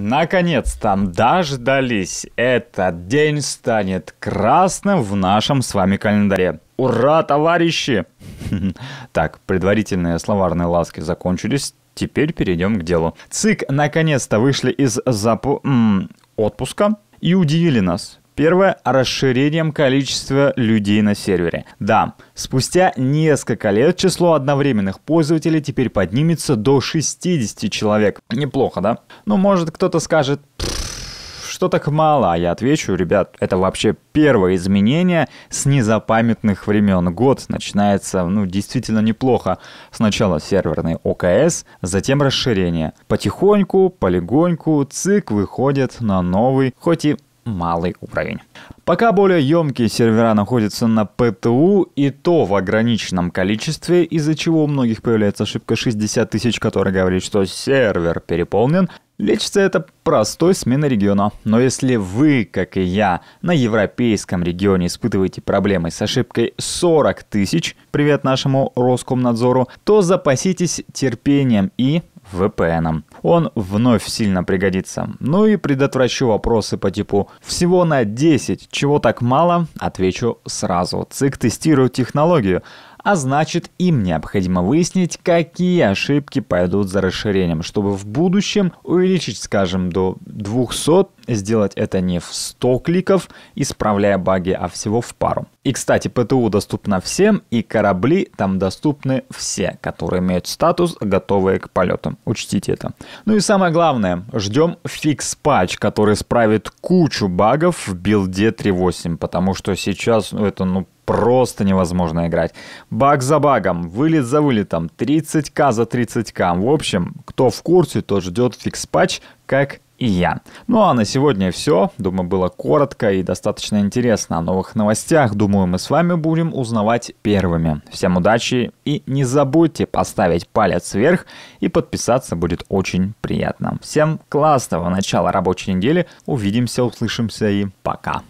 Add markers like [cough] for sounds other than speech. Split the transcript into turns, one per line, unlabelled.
Наконец-то дождались. Этот день станет красным в нашем с вами календаре. Ура, товарищи! [laughs] Так, предварительные словарные ласки закончились. Теперь перейдем к делу. ЦИК наконец-то вышли из запу... отпуска и удивили нас. Первое – расширением количества людей на сервере. Да, спустя несколько лет число одновременных пользователей теперь поднимется до 60 человек. Неплохо, да? Ну, может, кто-то скажет, что так мало? А я отвечу, ребят, это вообще первое изменение с незапамятных времен. Год начинается, ну, действительно неплохо. Сначала серверный ОКС, затем расширение. Потихоньку, полигоньку, ЦИК выходит на новый, хоть и малый уровень. Пока более емкие сервера находятся на ПТУ, и то в ограниченном количестве, из-за чего у многих появляется ошибка 60 тысяч, которая говорит, что сервер переполнен, Лечится это простой сменой региона. Но если вы, как и я, на европейском регионе испытываете проблемы с ошибкой 40 тысяч, привет нашему Роскомнадзору, то запаситесь терпением и VPN. Он вновь сильно пригодится. Ну и предотвращу вопросы по типу «всего на 10, чего так мало?» Отвечу сразу. ЦИК тестирует технологию, а значит им необходимо выяснить, какие ошибки пойдут за расширением, чтобы в будущем увеличить, скажем, до 200 сделать это не в 100 кликов, исправляя баги, а всего в пару. И, кстати, ПТУ доступна всем, и корабли там доступны все, которые имеют статус «Готовые к полетам». Учтите это. Ну и самое главное, ждем фикс-патч, который исправит кучу багов в билде 3.8, потому что сейчас ну, это ну просто невозможно играть. Баг за багом, вылет за вылетом, 30к за 30к. В общем, кто в курсе, тот ждет фикс-патч, как и я. Ну а на сегодня все. Думаю, было коротко и достаточно интересно. О новых новостях, думаю, мы с вами будем узнавать первыми. Всем удачи и не забудьте поставить палец вверх и подписаться будет очень приятно. Всем классного начала рабочей недели. Увидимся, услышимся и пока.